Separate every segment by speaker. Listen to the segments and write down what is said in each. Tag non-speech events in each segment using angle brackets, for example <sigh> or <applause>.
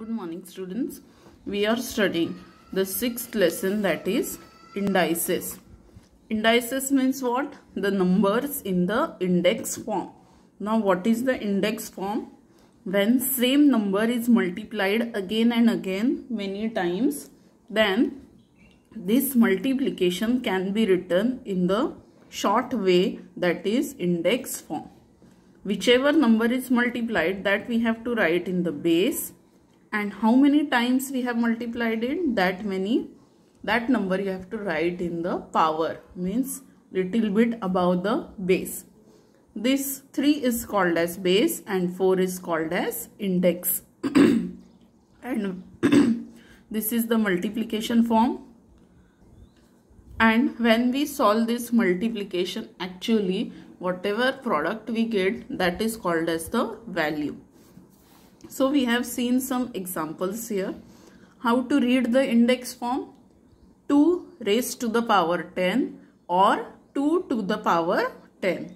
Speaker 1: Good morning students. We are studying the sixth lesson that is indices. Indices means what? The numbers in the index form. Now what is the index form? When same number is multiplied again and again many times then this multiplication can be written in the short way that is index form. Whichever number is multiplied that we have to write in the base and how many times we have multiplied it that many that number you have to write in the power means little bit above the base this 3 is called as base and 4 is called as index <coughs> and <coughs> this is the multiplication form and when we solve this multiplication actually whatever product we get that is called as the value so we have seen some examples here. How to read the index form? 2 raised to the power 10 or 2 to the power 10.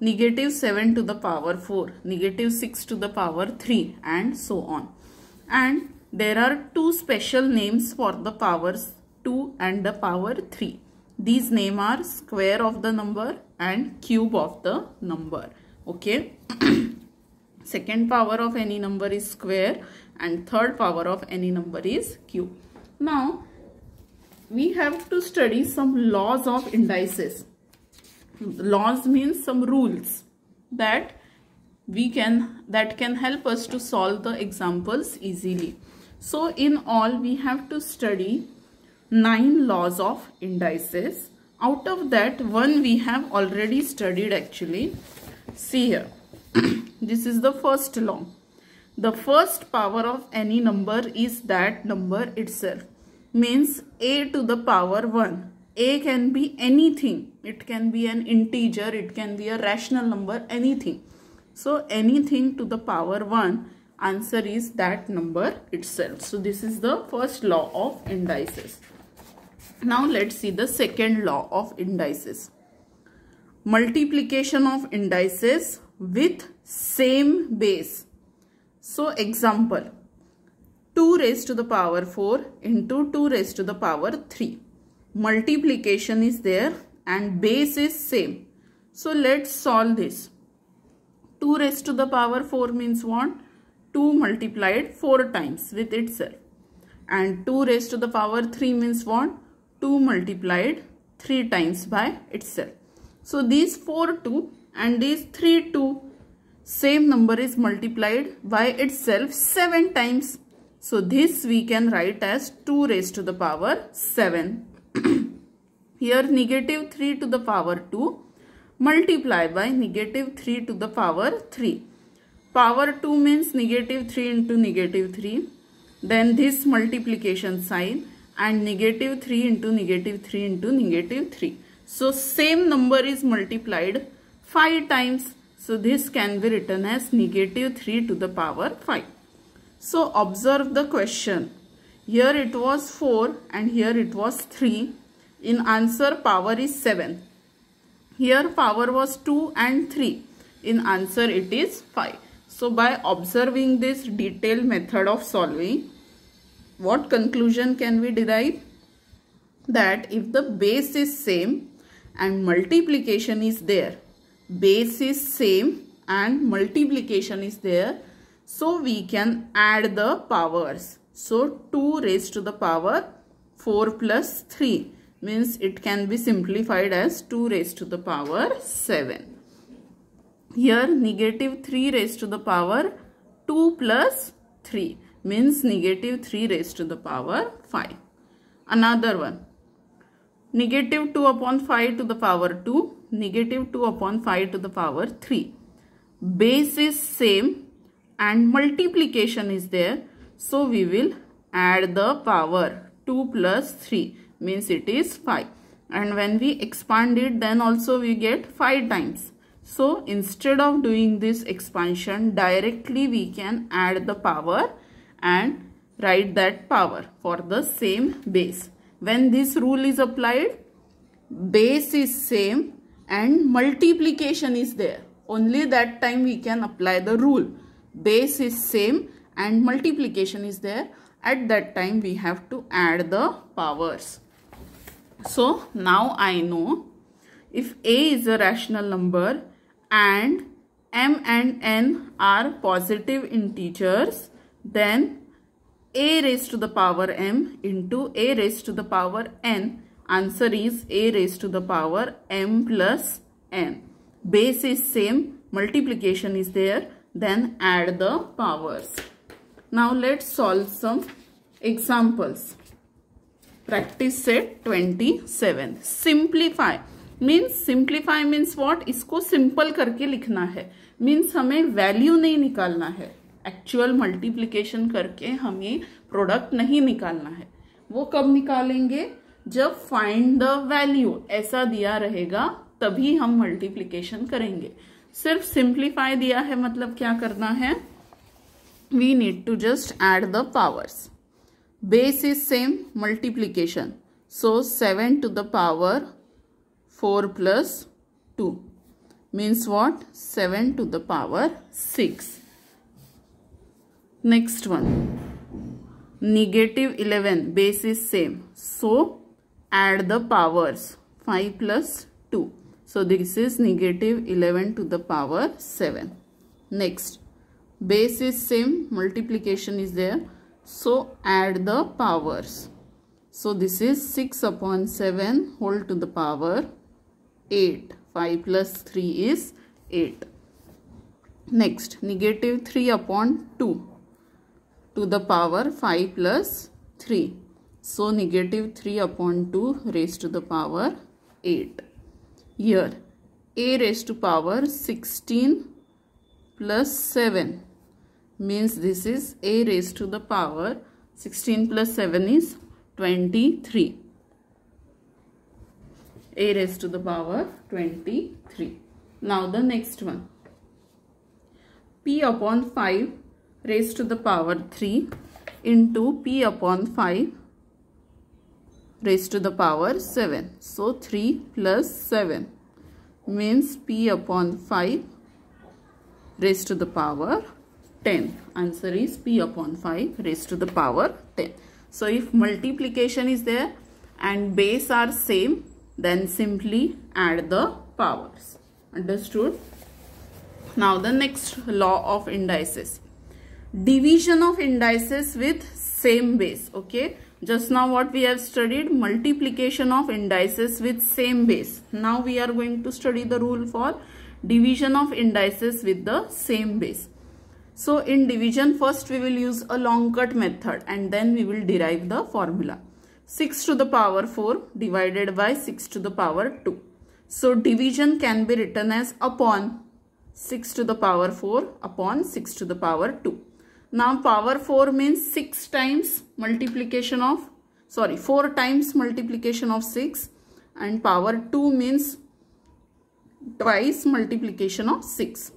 Speaker 1: Negative 7 to the power 4, negative 6 to the power 3 and so on. And there are two special names for the powers 2 and the power 3. These names are square of the number and cube of the number. Okay. <clears throat> second power of any number is square and third power of any number is cube. Now, we have to study some laws of indices. Laws means some rules that we can that can help us to solve the examples easily. So in all we have to study 9 laws of indices. Out of that one we have already studied actually. See here <clears throat> this is the first law. The first power of any number is that number itself. Means a to the power 1. A can be anything. It can be an integer. It can be a rational number. Anything. So anything to the power 1 answer is that number itself. So this is the first law of indices. Now let's see the second law of indices. Multiplication of indices with same base. So example 2 raised to the power 4 into 2 raised to the power 3. Multiplication is there and base is same. So let's solve this. 2 raised to the power 4 means what? 2 multiplied 4 times with itself. And 2 raised to the power 3 means what? 2 multiplied 3 times by itself. So these 4 2 and these three two same number is multiplied by itself seven times. So this we can write as 2 raised to the power 7. <clears throat> Here negative 3 to the power 2 multiply by negative 3 to the power 3. Power 2 means negative 3 into negative 3. Then this multiplication sign and negative 3 into negative 3 into negative 3. So same number is multiplied 5 times. So this can be written as negative 3 to the power 5. So observe the question. Here it was 4 and here it was 3. In answer power is 7. Here power was 2 and 3. In answer it is 5. So by observing this detailed method of solving, what conclusion can we derive? That if the base is same and multiplication is there, base is same and multiplication is there. So we can add the powers. So 2 raised to the power 4 plus 3 means it can be simplified as 2 raised to the power 7. Here negative 3 raised to the power 2 plus 3 means negative 3 raised to the power 5. Another one negative 2 upon 5 to the power 2 negative 2 upon 5 to the power 3. Base is same and multiplication is there. So we will add the power 2 plus 3 means it is 5. And when we expand it then also we get 5 times. So instead of doing this expansion directly we can add the power and write that power for the same base. When this rule is applied base is same and multiplication is there only that time we can apply the rule base is same and multiplication is there at that time we have to add the powers so now I know if A is a rational number and M and N are positive integers then A raised to the power M into A raised to the power N Answer is a raised to the power m plus n. Base is same, multiplication is there, then add the powers. Now let's solve some examples. Practice set 27. Simplify. Means simplify means what इसको simple करके लिखना है means हमें value नहीं निकालना है actual multiplication करके हमें प्रोडक्ट नहीं निकालना है वो कब निकालेंगे जब फाइंड द वैल्यू ऐसा दिया रहेगा तभी हम मल्टीप्लीकेशन करेंगे सिर्फ सिंप्लीफाई दिया है मतलब क्या करना है we need to just add the powers base is same multiplication so seven to the power four plus two means what seven to the power six next one negative eleven base is same so add the powers 5 plus 2 so this is negative 11 to the power 7 next base is same multiplication is there so add the powers so this is 6 upon 7 whole to the power 8 5 plus 3 is 8 next negative 3 upon 2 to the power 5 plus 3 so negative 3 upon 2 raised to the power 8. Here a raised to power 16 plus 7 means this is a raised to the power 16 plus 7 is 23. a raised to the power 23. Now the next one. p upon 5 raised to the power 3 into p upon 5 raised to the power 7. So 3 plus 7 means P upon 5 raised to the power 10. Answer is P upon 5 raised to the power 10. So if multiplication is there and base are same then simply add the powers. Understood? Now the next law of indices. Division of indices with same base. Okay just now what we have studied multiplication of indices with same base. Now we are going to study the rule for division of indices with the same base. So in division first we will use a long cut method and then we will derive the formula. 6 to the power 4 divided by 6 to the power 2. So division can be written as upon 6 to the power 4 upon 6 to the power 2. Now power 4 means 6 times multiplication of, sorry 4 times multiplication of 6 and power 2 means twice multiplication of 6.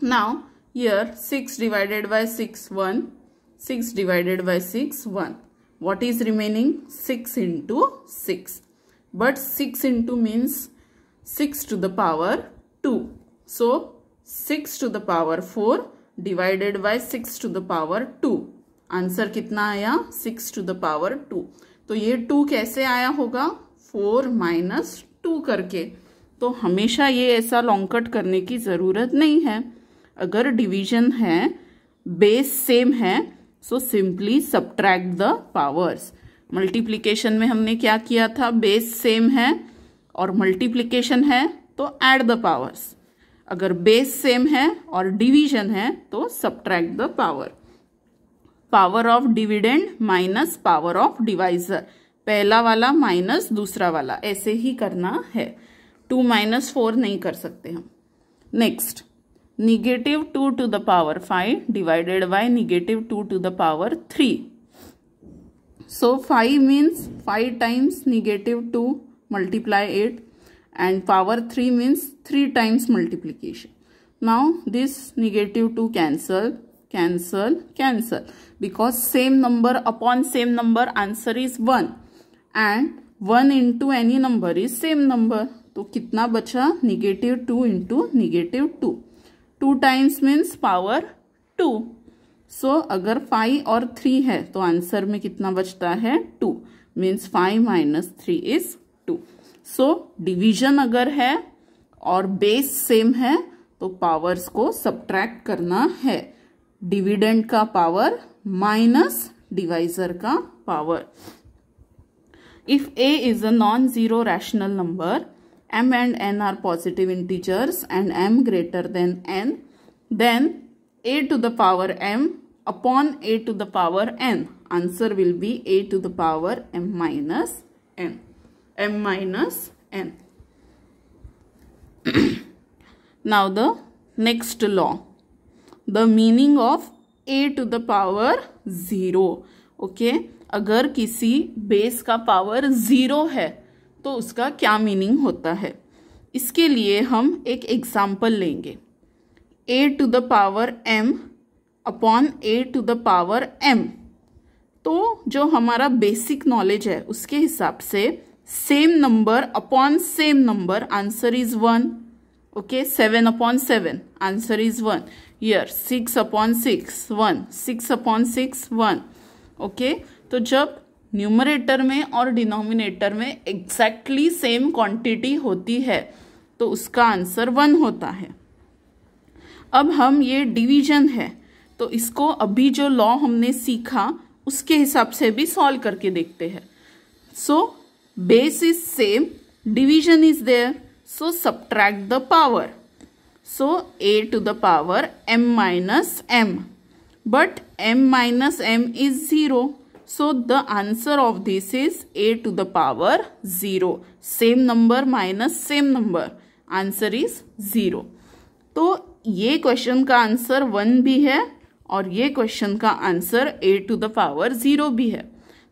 Speaker 1: Now here 6 divided by 6 1, 6 divided by 6 1. What is remaining? 6 into 6. But 6 into means 6 to the power 2. So 6 to the power 4 divided by six to the power two answer कितना आया six to the power two तो ये to कैसे आया होगा four minus two करके तो हमेशा ये ऐसा लॉन्ग कट करने की ज़रूरत नहीं है अगर डिवीजन है बेस सेम है so simply subtract the powers multiplication में हमने क्या किया था बेस सेम है और मल्टीप्लीकेशन है तो ऐड द पावर्स अगर बेस सेम है और डिवीजन है तो subtract the power power of dividend minus power of divisor पहला वाला माइनस दूसरा वाला ऐसे ही करना है टू माइनस फोर नहीं कर सकते हम next negative two to the power five divided by negative two to the power three so five means five times negative two multiply eight and power 3 means 3 times multiplication. Now this negative 2 cancel, cancel, cancel because same number upon same number answer is 1 and 1 into any number is same number. तो कितना बचा negative two into negative two two times means power two so अगर five और three है तो answer में कितना बचता है two means five minus three is two so so, division अगर है और बेस सेम है तो पावर्स को सब्ट्रैक्ट करना है डिविडेंड का पावर माइनस डिवाइजर का power if a is a non-zero rational number m and n are positive integers and m greater than n then a to the power m upon a to the power n answer will be a to the power m minus n m minus n. <clears throat> now the next law. The meaning of a to the power zero okay okay? अगर किसी base का power zero है तो उसका क्या meaning होता है इसके लिए हम एक एग्जाम्पल लेंगे a to the power m upon a to the power m तो जो हमारा बेसिक नॉलेज है उसके हिसाब से same number upon same number answer is one okay seven upon seven answer is one here six upon six one six upon six one okay तो जब numerator में और डिनोमिनेटर में एग्जैक्टली सेम क्वांटिटी होती है तो उसका आंसर वन होता है अब हम ये डिवीजन है तो इसको अभी जो लॉ हमने सीखा उसके हिसाब से भी सॉल्व करके देखते हैं सो so, base is same division is there so subtract the power so a to the power m minus m but m minus m is 0 so the answer of this is a to the power 0 same number minus same number answer is 0 to ye question ka answer 1 bhi hai और ये question का answer a to the power zero भी है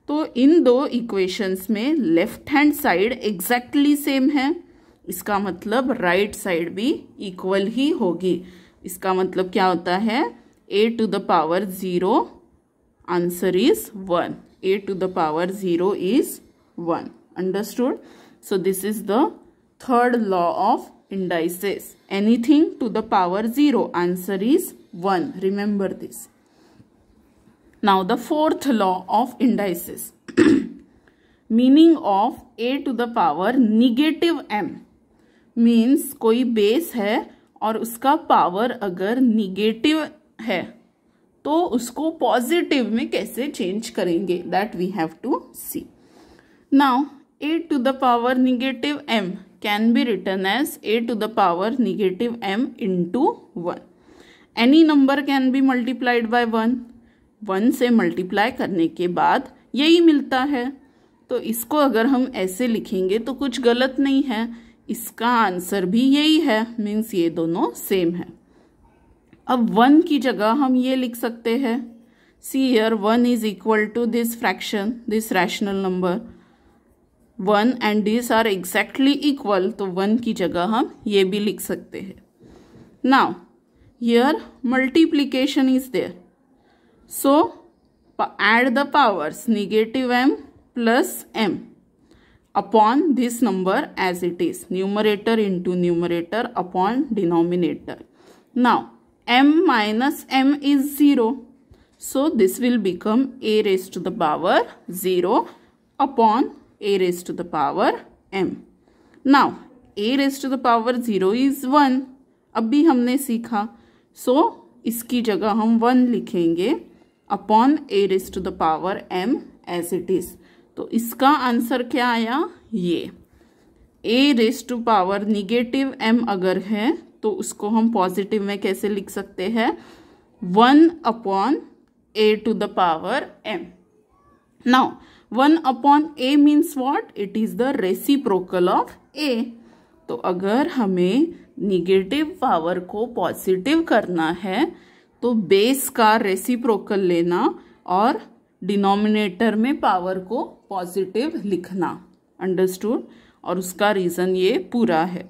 Speaker 1: तो इन दो equations में left hand side exactly same है इसका मतलब राइट right साइड भी इक्वल ही होगी इसका मतलब क्या होता है a to the power zero answer is one a to the power zero is one understood so this is the third law of indices anything to the power zero answer is one remember this now the fourth law of indices meaning of a to the power negative m means कोई base है और उसका power अगर negative है तो उसको positive में कैसे चेंज करेंगे that we have to see now a to the power negative m can be written as a to the power negative m into one any number can be multiplied by one one से मल्टीप्लाई करने के बाद यही मिलता है तो इसको अगर हम ऐसे लिखेंगे तो कुछ गलत नहीं है इसका आंसर भी यही है मीन्स ये दोनों सेम है अब वन की जगह हम ये लिख सकते हैं see here one is equal to this fraction this rational number one and this are exactly equal तो वन की जगह हम ये भी लिख सकते हैं now here multiplication is there so add the powers negative m plus m upon this number as it is numerator into numerator upon denominator now m minus m is 0 so this will become a raised to the power 0 upon a raised to the power m now a raised to the power 0 is 1 अब भी हमने सीखा सो so, इसकी जगह हम 1 लिखेंगे upon a raise to the power m as it is तो इसका आंसर क्या आया ये a raise to power negative m अगर है तो उसको हम पॉजिटिव में कैसे लिख सकते हैं one upon a to the power m now one upon a means what it is the reciprocal of a तो अगर हमें निगेटिव पावर को पॉजिटिव करना है तो बेस का रेसिप्रोकल लेना और डिनोमिनेटर में पावर को पॉजिटिव लिखना अंडरस्टूड और उसका रीज़न ये पूरा है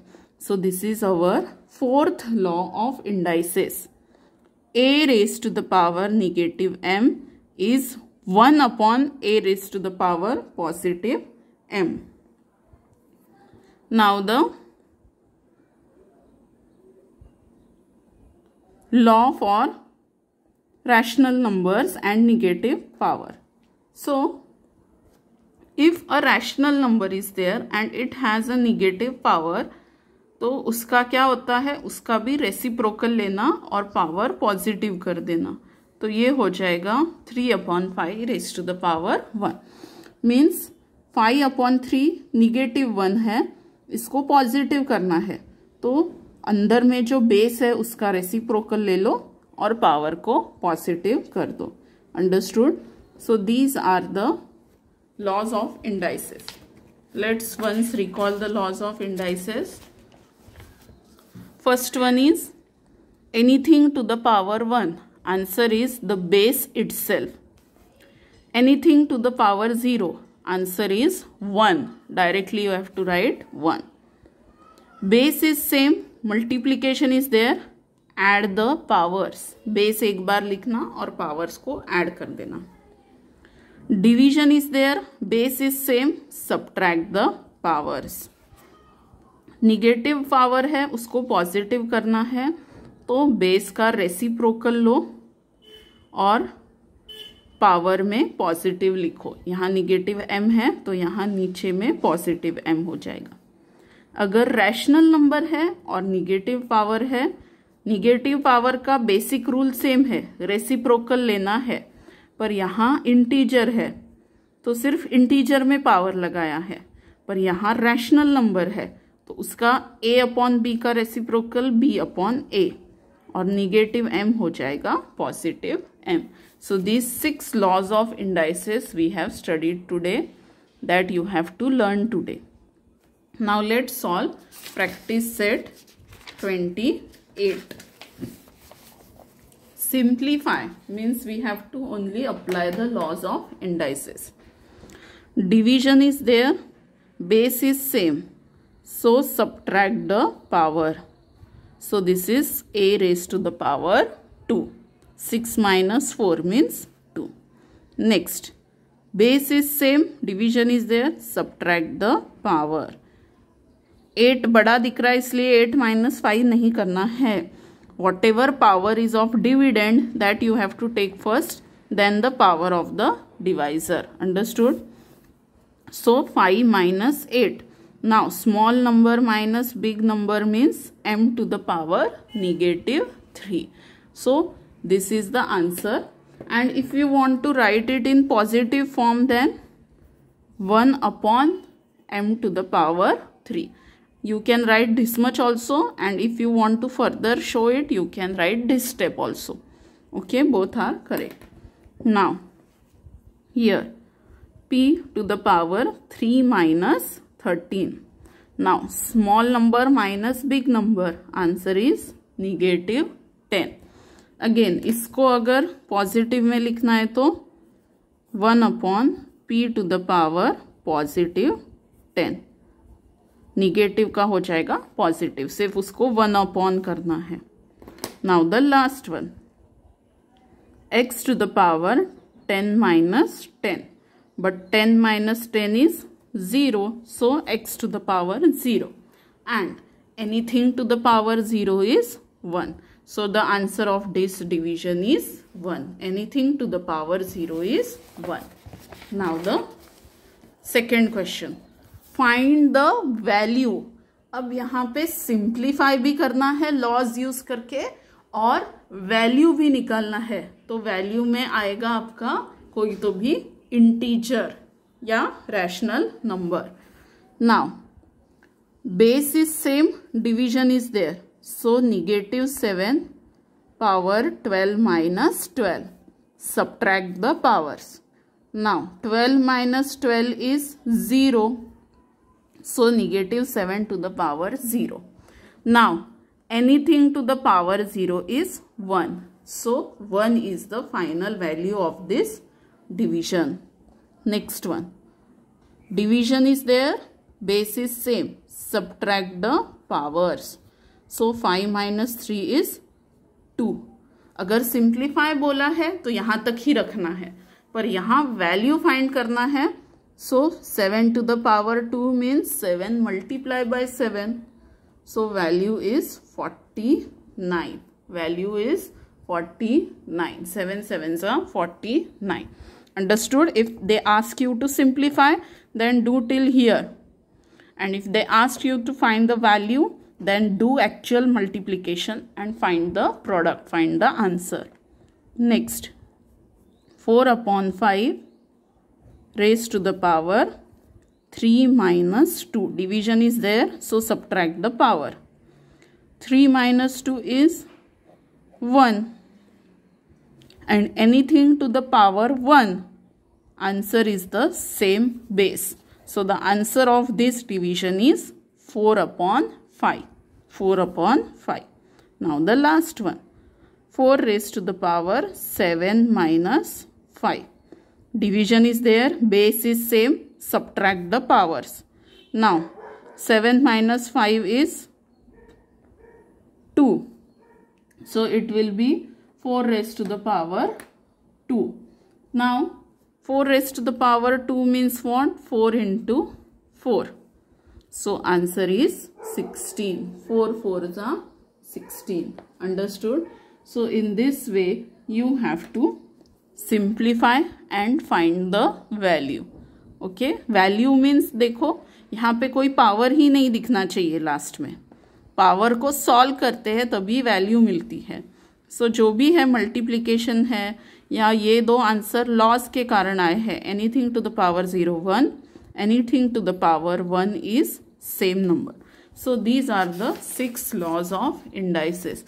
Speaker 1: so this is our fourth law of indices a raise to the power negative m is one upon a raise to the power positive m now the law for rational numbers and negative power. So, if a rational number is there and it has a negative power, तो उसका क्या होता है उसका भी reciprocal लेना और power positive कर देना तो ये हो जाएगा three upon five raise to the power one means five upon three negative one है इसको पॉजिटिव करना है तो अंदर में जो बेस है उसका रेसिप्रोकल ले लो और पावर को पॉजिटिव कर दो understood so these are the laws of indices let's once recall the laws of indices first one is anything to the power one answer is the base itself. Anything to the power 0, answer is 1. Directly you have to write 1. Base is same, multiplication is there, add the powers base एक बार लिखना और powers को add कर देना division is there base is same subtract the powers negative power है उसको positive करना है तो बेस का रेसिप्रोकल लो और पावर में पॉजिटिव लिखो यहाँ निगेटिव एम है तो यहाँ नीचे में पॉजिटिव एम हो जाएगा अगर रैशनल नंबर है और निगेटिव पावर है निगेटिव पावर का बेसिक रूल सेम है रेसिप्रोकल लेना है पर यहाँ इंटीजर है तो सिर्फ इंटीजर में पावर लगाया है पर यहाँ रैशनल नंबर है तो उसका a अपॉन बी का रेसिप्रोकल b अपॉन ए और निगेटिव m हो जाएगा positive m. So this six laws of indices we have studied today that you have to learn today now let solve practice set twenty 8 simplify means we have to only apply the laws of indices division is there base is same so subtract the power so this is a raised to the power 2 6 minus 4 means 2 next base is same division is there subtract the power eight बड़ा दिख रहा है इसलिए eight minus five नहीं करना है whatever power is of dividend that you have to take first then the power of the divisor understood so five minus eight now small number minus big number means m to the power negative three so this is the answer and if you want to write it in positive form then one upon m to the power three you can write this much also and if you want to further show it you can write this step also okay both are correct now here p to the power 3 minus 13 now small number minus big number answer is negative 10 again इसको अगर positive में likhna hai to one upon p to the power positive ten. Negative का हो जाएगा positive सिर्फ उसको one up upon करना है now the last one x to the power ten minus ten but ten minus ten is zero so x to the power zero and anything to the power zero is one so the answer of this division is one anything to the power zero is one now the second question find the value अब यहाँ पे simplify भी करना है laws use करके और value भी निकालना है तो वैल्यू में आएगा आपका कोई तो भी इंटीजर या rational number now base is same division is there so negative seven power twelve minus twelve subtract the powers now twelve minus twelve is zero so negative 7 to the power 0 now anything to the power 0 is 1 so 1 is the final value of this division next one division is there base is same subtract the powers so 5 minus 3 is 2 अगर simplify बोला है तो यहाँ तक ही रखना है पर यहाँ वैल्यू फाइंड करना है So 7 to the power 2 means 7 multiplied by 7. So value is 49. Value is 49. 7 sevens are 49. Understood? If they ask you to simplify, then do till here. And if they ask you to find the value, then do actual multiplication and find the product, find the answer. Next, 4 upon 5 raised to the power 3 minus 2. Division is there, so subtract the power. 3 minus 2 is 1. And anything to the power 1, answer is the same base. So the answer of this division is 4 upon 5. 4 upon 5. Now the last one. 4 raised to the power 7 minus 5. Division is there, base is same, subtract the powers. Now, 7 minus 5 is 2. So, it will be 4 raised to the power 2. Now, 4 raised to the power 2 means what? 4 into 4. So, answer is 16. 4 4s a 16. Understood? So, in this way, you have to simplify and find the value okay value means देखो यहाँ पे कोई power ही नहीं दिखना चाहिए last में power को solve करते हैं तभी वैल्यू मिलती है सो so, जो भी है मल्टीप्लीकेशन है या ये दो आंसर लॉस के कारण आए हैं anything to the power zero one anything to the power one is same number so these are the six laws of indices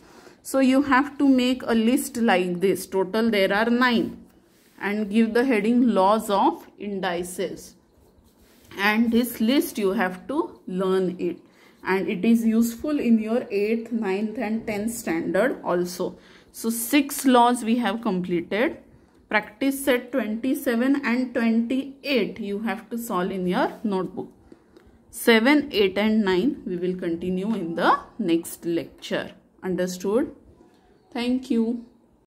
Speaker 1: So you have to make a list like this. Total there are 9 and give the heading laws of indices. And this list you have to learn it. And it is useful in your 8th, 9th and 10th standard also. So 6 laws we have completed. Practice set 27 and 28 you have to solve in your notebook. 7, 8 and 9 we will continue in the next lecture understood thank you